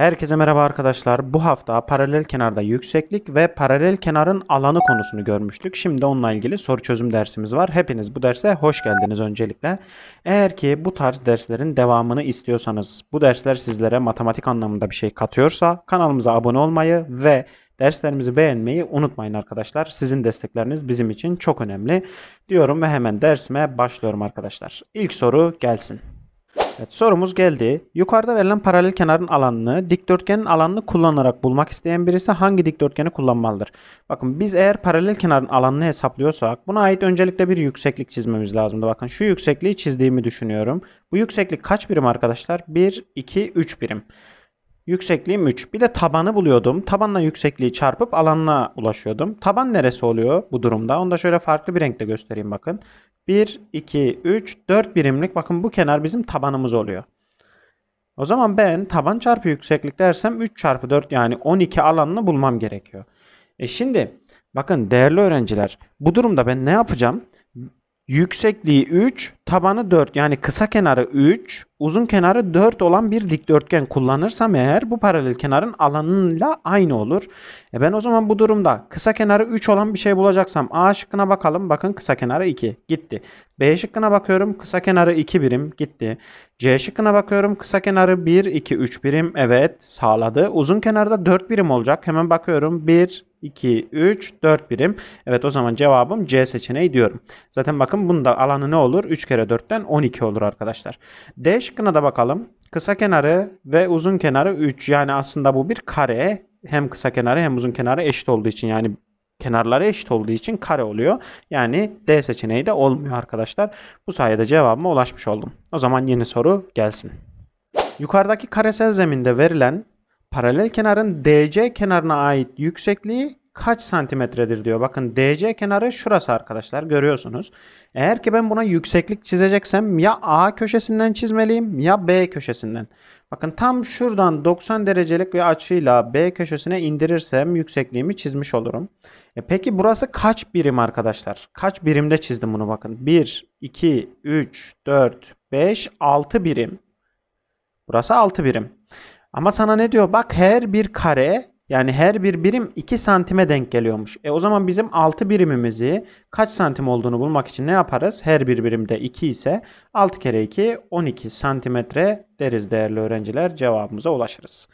Herkese merhaba arkadaşlar. Bu hafta paralel kenarda yükseklik ve paralel kenarın alanı konusunu görmüştük. Şimdi onunla ilgili soru çözüm dersimiz var. Hepiniz bu derse hoş geldiniz öncelikle. Eğer ki bu tarz derslerin devamını istiyorsanız, bu dersler sizlere matematik anlamında bir şey katıyorsa kanalımıza abone olmayı ve Derslerimizi beğenmeyi unutmayın arkadaşlar. Sizin destekleriniz bizim için çok önemli diyorum ve hemen dersime başlıyorum arkadaşlar. İlk soru gelsin. Evet, sorumuz geldi. Yukarıda verilen paralel kenarın alanını, dikdörtgenin alanını kullanarak bulmak isteyen birisi hangi dikdörtgeni kullanmalıdır? Bakın biz eğer paralel kenarın alanını hesaplıyorsak buna ait öncelikle bir yükseklik çizmemiz lazımdı. Bakın şu yüksekliği çizdiğimi düşünüyorum. Bu yükseklik kaç birim arkadaşlar? 1, 2, 3 birim. Yüksekliğim 3. Bir de tabanı buluyordum. Tabanla yüksekliği çarpıp alanına ulaşıyordum. Taban neresi oluyor bu durumda? Onu da şöyle farklı bir renkte göstereyim bakın. 1, 2, 3, 4 birimlik bakın bu kenar bizim tabanımız oluyor. O zaman ben taban çarpı yükseklik dersem 3 çarpı 4 yani 12 alanını bulmam gerekiyor. E şimdi bakın değerli öğrenciler bu durumda ben ne yapacağım? Yüksekliği 3 tabanı 4 yani kısa kenarı 3, uzun kenarı 4 olan bir dikdörtgen kullanırsam eğer bu paralel kenarın alanıyla aynı olur. E ben o zaman bu durumda kısa kenarı 3 olan bir şey bulacaksam A şıkkına bakalım. Bakın kısa kenarı 2 gitti. B şıkkına bakıyorum kısa kenarı 2 birim gitti. C şıkkına bakıyorum kısa kenarı 1, 2, 3 birim evet sağladı. Uzun kenarda 4 birim olacak. Hemen bakıyorum 1, 2, 3, 4 birim. Evet o zaman cevabım C seçeneği diyorum. Zaten bakın bunda alanı ne olur? 3 kere kere 4'ten 12 olur arkadaşlar. D şıkkına da bakalım. Kısa kenarı ve uzun kenarı 3. Yani aslında bu bir kare. Hem kısa kenarı hem uzun kenarı eşit olduğu için yani kenarları eşit olduğu için kare oluyor. Yani D seçeneği de olmuyor arkadaşlar. Bu sayede cevabıma ulaşmış oldum. O zaman yeni soru gelsin. Yukarıdaki karesel zeminde verilen paralel kenarın DC kenarına ait yüksekliği kaç santimetredir diyor. Bakın DC kenarı şurası arkadaşlar görüyorsunuz. Eğer ki ben buna yükseklik çizeceksem ya A köşesinden çizmeliyim ya B köşesinden. Bakın tam şuradan 90 derecelik bir açıyla B köşesine indirirsem yüksekliğimi çizmiş olurum. E peki burası kaç birim arkadaşlar? Kaç birimde çizdim bunu bakın. 1, 2, 3, 4, 5, 6 birim. Burası 6 birim. Ama sana ne diyor? Bak her bir kare yani her bir birim 2 santime denk geliyormuş. E o zaman bizim 6 birimimizi kaç santim olduğunu bulmak için ne yaparız? Her bir birimde 2 ise 6 kere 2 12 santimetre deriz değerli öğrenciler cevabımıza ulaşırız.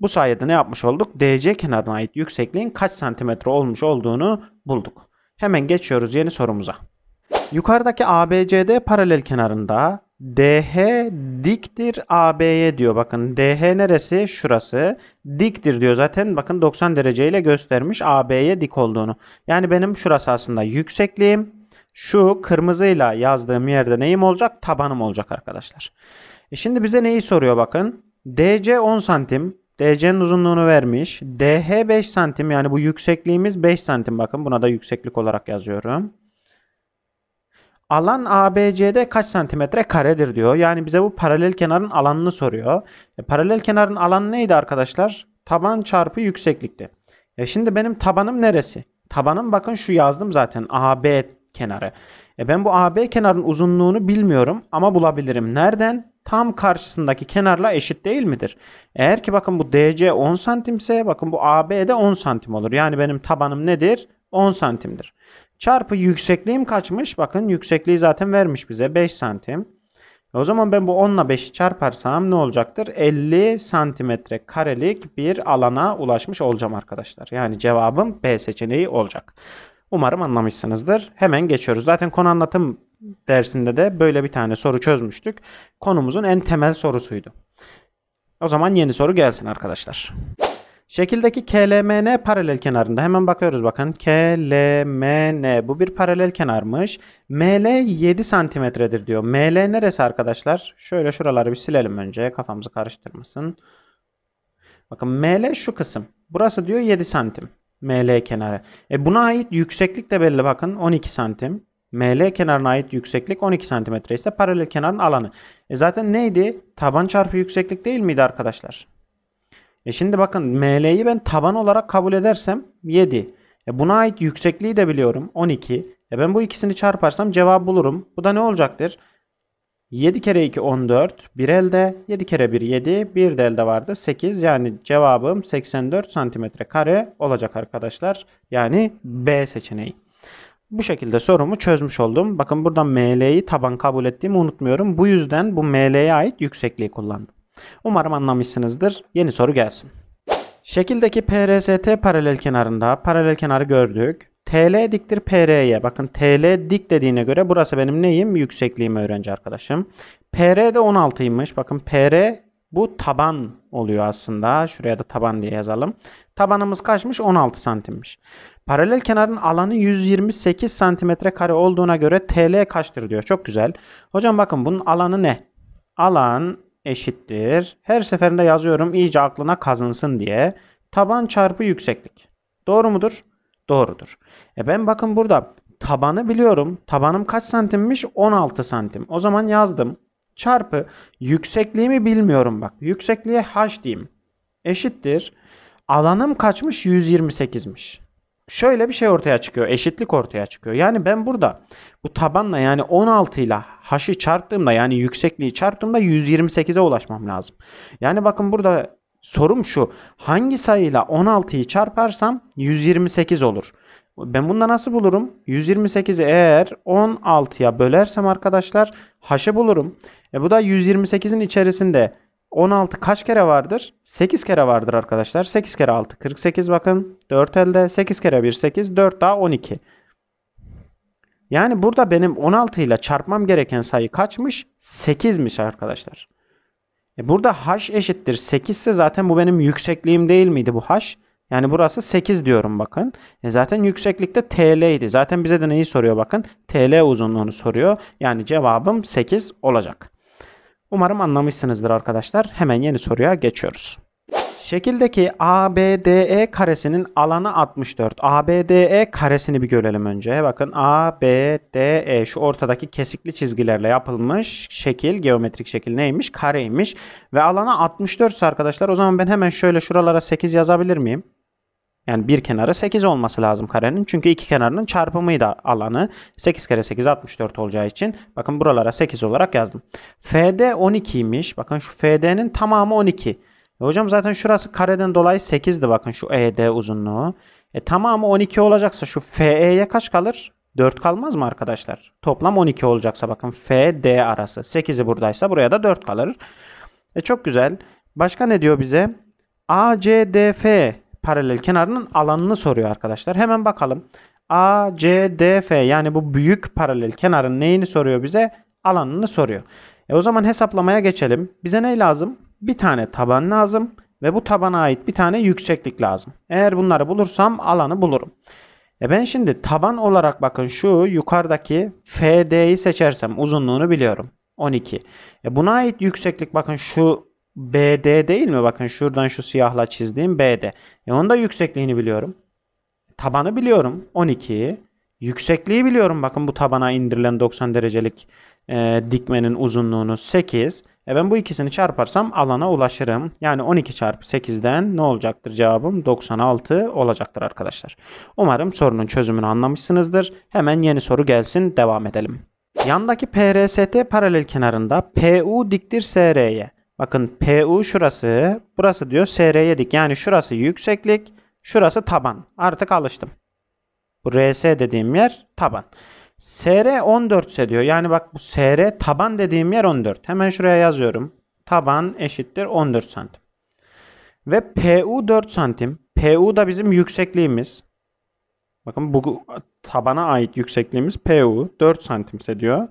Bu sayede ne yapmış olduk? DC kenarına ait yüksekliğin kaç santimetre olmuş olduğunu bulduk. Hemen geçiyoruz yeni sorumuza. Yukarıdaki ABCD paralel kenarında DH diktir AB'ye diyor. Bakın DH neresi? Şurası. Diktir diyor zaten. Bakın 90 dereceyle göstermiş AB'ye dik olduğunu. Yani benim şurası aslında yüksekliğim. Şu kırmızıyla yazdığım yerde neyim olacak? Tabanım olacak arkadaşlar. E şimdi bize neyi soruyor bakın. DC 10 santim. DC'nin uzunluğunu vermiş. DH 5 santim yani bu yüksekliğimiz 5 santim. Bakın buna da yükseklik olarak yazıyorum. Alan ABC'de kaç santimetre karedir diyor. Yani bize bu paralel kenarın alanını soruyor. E, paralel kenarın alanı neydi arkadaşlar? Taban çarpı yükseklikti. E şimdi benim tabanım neresi? Tabanım bakın şu yazdım zaten AB kenarı. E ben bu AB kenarın uzunluğunu bilmiyorum ama bulabilirim. Nereden? Tam karşısındaki kenarla eşit değil midir? Eğer ki bakın bu DC 10 santimse bakın bu AB de 10 santim olur. Yani benim tabanım nedir? 10 santimdir. Çarpı yüksekliğim kaçmış? Bakın yüksekliği zaten vermiş bize 5 santim. O zaman ben bu 10 ile 5'i çarparsam ne olacaktır? 50 santimetre karelik bir alana ulaşmış olacağım arkadaşlar. Yani cevabım B seçeneği olacak. Umarım anlamışsınızdır. Hemen geçiyoruz. Zaten konu anlatım dersinde de böyle bir tane soru çözmüştük. Konumuzun en temel sorusuydu. O zaman yeni soru gelsin arkadaşlar. Şekildeki KLMN paralel kenarında hemen bakıyoruz bakın. KLMN bu bir paralel kenarmış. ML 7 santimetredir diyor. ML neresi arkadaşlar? Şöyle şuraları bir silelim önce kafamızı karıştırmasın. Bakın ML şu kısım. Burası diyor 7 santim. ML kenarı. E buna ait yükseklik de belli bakın 12 santim. ML kenarına ait yükseklik 12 santimetre ise paralel kenarın alanı. E zaten neydi? Taban çarpı yükseklik değil miydi arkadaşlar? E şimdi bakın ML'yi ben taban olarak kabul edersem 7. E buna ait yüksekliği de biliyorum 12. E ben bu ikisini çarparsam cevap bulurum. Bu da ne olacaktır? 7 kere 2 14. 1 elde. 7 kere 1 7. 1 de elde vardı. 8. Yani cevabım 84 santimetre kare olacak arkadaşlar. Yani B seçeneği. Bu şekilde sorumu çözmüş oldum. Bakın buradan ML'yi taban kabul ettiğimi unutmuyorum. Bu yüzden bu ML'ye ait yüksekliği kullandım. Umarım anlamışsınızdır. Yeni soru gelsin. Şekildeki PRST paralel kenarında paralel kenarı gördük. TL diktir PR'ye. Bakın TL dik dediğine göre burası benim neyim? Yüksekliğim öğrenci arkadaşım. PR de 16'ymış. Bakın PR bu taban oluyor aslında. Şuraya da taban diye yazalım. Tabanımız kaçmış? 16 santimmiş. Paralel kenarın alanı 128 santimetre kare olduğuna göre TL kaçtır diyor. Çok güzel. Hocam bakın bunun alanı ne? Alan eşittir. Her seferinde yazıyorum iyice aklına kazınsın diye. Taban çarpı yükseklik. Doğru mudur? Doğrudur. E ben bakın burada tabanı biliyorum. Tabanım kaç santimmiş? 16 santim. O zaman yazdım. Çarpı yüksekliğimi bilmiyorum bak. Yüksekliğe h diyeyim. Eşittir. Alanım kaçmış? 128'miş. Şöyle bir şey ortaya çıkıyor. Eşitlik ortaya çıkıyor. Yani ben burada bu tabanla yani 16 ile haşı çarptığımda yani yüksekliği çarptığımda 128'e ulaşmam lazım. Yani bakın burada sorum şu. Hangi sayıyla 16'yı çarparsam 128 olur. Ben bunda nasıl bulurum? 128'i eğer 16'ya bölersem arkadaşlar haşı bulurum. E bu da 128'in içerisinde 16 kaç kere vardır? 8 kere vardır arkadaşlar. 8 kere 6 48 bakın. 4 elde 8 kere 1 8 4 daha 12. Yani burada benim 16 ile çarpmam gereken sayı kaçmış? 8'miş arkadaşlar. E burada h eşittir 8 ise zaten bu benim yüksekliğim değil miydi bu h? Yani burası 8 diyorum bakın. E zaten yükseklikte TL idi. Zaten bize de neyi soruyor bakın? TL uzunluğunu soruyor. Yani cevabım 8 olacak. Umarım anlamışsınızdır arkadaşlar. Hemen yeni soruya geçiyoruz. Şekildeki ABDE karesinin alanı 64. ABDE karesini bir görelim önce. Bakın ABDE şu ortadaki kesikli çizgilerle yapılmış şekil, geometrik şekil neymiş? Kareymiş. Ve alanı 64 arkadaşlar o zaman ben hemen şöyle şuralara 8 yazabilir miyim? Yani bir kenarı 8 olması lazım karenin. Çünkü iki kenarının çarpımı da alanı. 8 kere 8 64 olacağı için bakın buralara 8 olarak yazdım. FD 12 12'ymiş. Bakın şu FD'nin tamamı 12. E hocam zaten şurası kareden dolayı 8'di bakın şu ED uzunluğu. E tamamı 12 olacaksa şu FE'ye kaç kalır? 4 kalmaz mı arkadaşlar? Toplam 12 olacaksa bakın F, D arası. 8'i buradaysa buraya da 4 kalır. E çok güzel. Başka ne diyor bize? ACDF paralel kenarının alanını soruyor arkadaşlar. Hemen bakalım. ACDF yani bu büyük paralel kenarın neyini soruyor bize? Alanını soruyor. E o zaman hesaplamaya geçelim. Bize ne lazım? bir tane taban lazım ve bu tabana ait bir tane yükseklik lazım. Eğer bunları bulursam alanı bulurum. E ben şimdi taban olarak bakın şu yukarıdaki FD'yi seçersem uzunluğunu biliyorum. 12. E buna ait yükseklik bakın şu BD değil mi? Bakın şuradan şu siyahla çizdiğim BD. E onun yüksekliğini biliyorum. Tabanı biliyorum. 12. Yüksekliği biliyorum. Bakın bu tabana indirilen 90 derecelik e, dikmenin uzunluğunu 8. E ben bu ikisini çarparsam alana ulaşırım. Yani 12 çarpı 8'den ne olacaktır cevabım? 96 olacaktır arkadaşlar. Umarım sorunun çözümünü anlamışsınızdır. Hemen yeni soru gelsin devam edelim. Yandaki PRST paralel kenarında PU diktir SR'ye. Bakın PU şurası, burası diyor SR'ye dik. Yani şurası yükseklik, şurası taban. Artık alıştım. Bu RS dediğim yer taban. SR 14 ise diyor. Yani bak bu SR taban dediğim yer 14. Hemen şuraya yazıyorum. Taban eşittir 14 santim. Ve PU 4 santim. PU da bizim yüksekliğimiz. Bakın bu tabana ait yüksekliğimiz PU 4 santimse diyor.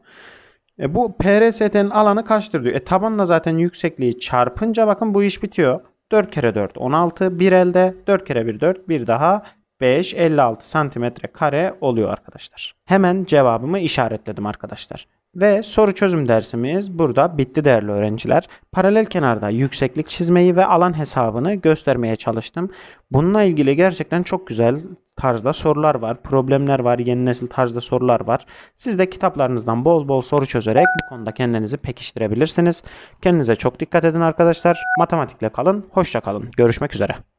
E bu PRST'nin alanı kaçtır diyor. E tabanla zaten yüksekliği çarpınca bakın bu iş bitiyor. 4 kere 4 16 1 elde 4 kere 1 4 bir daha 5, 56 santimetre kare oluyor arkadaşlar. Hemen cevabımı işaretledim arkadaşlar. Ve soru çözüm dersimiz burada bitti değerli öğrenciler. Paralel kenarda yükseklik çizmeyi ve alan hesabını göstermeye çalıştım. Bununla ilgili gerçekten çok güzel tarzda sorular var, problemler var, yeni nesil tarzda sorular var. Siz de kitaplarınızdan bol bol soru çözerek bu konuda kendinizi pekiştirebilirsiniz. Kendinize çok dikkat edin arkadaşlar. Matematikle kalın, hoşça kalın. Görüşmek üzere.